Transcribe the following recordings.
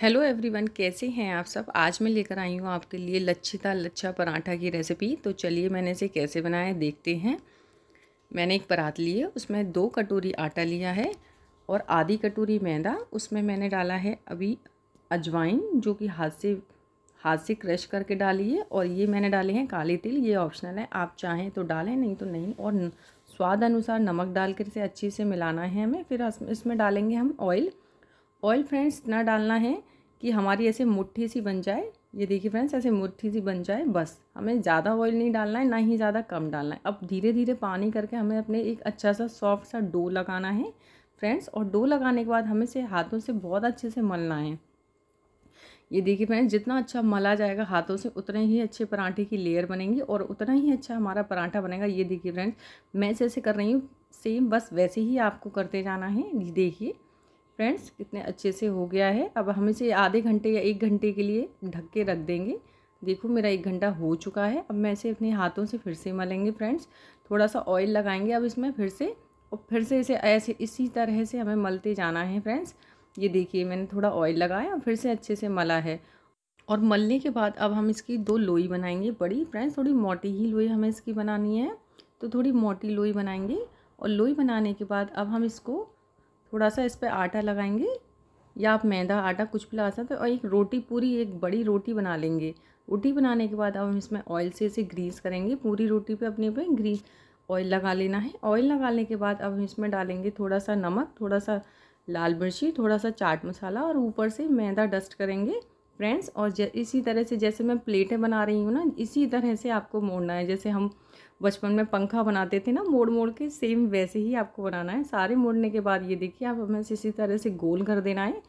hello everyone कैसे हैं आप सब आज मैं लेकर आई हूँ आपके लिए लच्छिता लच्छा पराठा की रेसिपी तो चलिए मैंने इसे कैसे बनाया देखते हैं मैंने एक परात ली है उसमें दो कटोरी आटा लिया है और आधी कटोरी मैदा उसमें मैंने डाला है अभी अजवाइन जो कि हाथ से हाथ से क्रश करके डाली है और ये मैंने डाले हैं काले तिल ये ऑप्शनल है आप चाहें तो डालें नहीं तो नहीं और स्वाद अनुसार नमक डाल कर इसे अच्छे से मिलाना है हमें फिर इसमें डालेंगे हम ऑयल ऑयल फ्रेंड्स इतना डालना है कि हमारी ऐसे मुट्ठी सी बन जाए ये देखिए फ्रेंड्स ऐसे मुट्ठी सी बन जाए बस हमें ज़्यादा ऑयल नहीं डालना है ना ही ज़्यादा कम डालना है अब धीरे धीरे पानी करके हमें अपने एक अच्छा सा सॉफ्ट सा डो लगाना है फ्रेंड्स और डो लगाने के बाद हमें इसे हाथों से बहुत अच्छे से मलना है ये देखिए फ्रेंड्स जितना अच्छा मला जाएगा हाथों से उतने ही अच्छे पराठे की लेयर बनेंगी और उतना ही अच्छा हमारा पराठा बनेगा ये देखिए फ्रेंड्स मैं इसे ऐसे कर रही हूँ सेम बस वैसे ही आपको करते जाना है देखिए फ्रेंड्स कितने अच्छे से हो गया है अब हम इसे आधे घंटे या एक घंटे के लिए ढक के रख देंगे देखो मेरा एक घंटा हो चुका है अब मैं इसे अपने हाथों से फिर से मलेंगे फ्रेंड्स थोड़ा सा ऑयल लगाएंगे अब इसमें फिर से और फिर से इसे ऐसे इसी तरह से हमें मलते जाना है फ्रेंड्स ये देखिए मैंने थोड़ा ऑयल लगाया और फिर से अच्छे से मला है और मलने के बाद अब हम इसकी दो लोई बनाएंगे बड़ी फ्रेंड्स थोड़ी मोटी ही लोई हमें इसकी बनानी है तो थोड़ी मोटी लोई बनाएंगे और लोई बनाने के बाद अब हम इसको थोड़ा सा इस पर आटा लगाएंगे या आप मैदा आटा कुछ भी लगा सकते हैं और एक रोटी पूरी एक बड़ी रोटी बना लेंगे रोटी बनाने के बाद अब हम इसमें ऑयल से इसे ग्रीस करेंगे पूरी रोटी पे अपने पे ग्रीस ऑयल लगा लेना है ऑयल लगाने के बाद अब हम इसमें डालेंगे थोड़ा सा नमक थोड़ा सा लाल मिर्ची थोड़ा सा चाट मसाला और ऊपर से मैदा डस्ट करेंगे फ्रेंड्स और इसी तरह से जैसे मैं प्लेटें बना रही हूँ ना इसी तरह से आपको मोड़ना है जैसे हम बचपन में पंखा बनाते थे ना मोड़ मोड़ के सेम वैसे ही आपको बनाना है सारे मोड़ने के बाद ये देखिए आप हमें इसी तरह से गोल कर देना है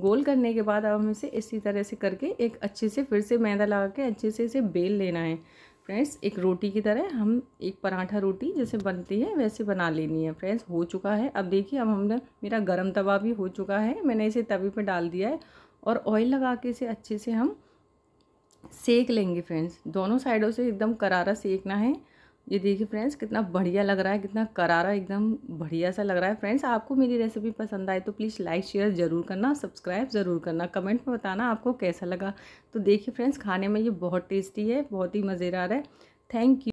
गोल करने के बाद अब हमें इसे इसी तरह से करके एक अच्छे से फिर से मैदा लगा के अच्छे से इसे बेल लेना है फ्रेंड्स एक रोटी की तरह हम एक पराठा रोटी जैसे बनती है वैसे बना लेनी है फ्रेंड्स हो चुका है अब देखिए अब हमने मेरा गर्म तवा भी हो चुका है मैंने इसे तवे पर डाल दिया है और ऑयल लगा के इसे अच्छे से हम सेक लेंगे फ्रेंड्स दोनों साइडों से एकदम करारा सेकना है ये देखिए फ्रेंड्स कितना बढ़िया लग रहा है कितना करारा एकदम बढ़िया सा लग रहा है फ्रेंड्स आपको मेरी रेसिपी पसंद आए तो प्लीज़ लाइक शेयर ज़रूर करना सब्सक्राइब ज़रूर करना कमेंट में बताना आपको कैसा लगा तो देखिए फ्रेंड्स खाने में ये बहुत टेस्टी है बहुत ही मज़ेदार है थैंक यू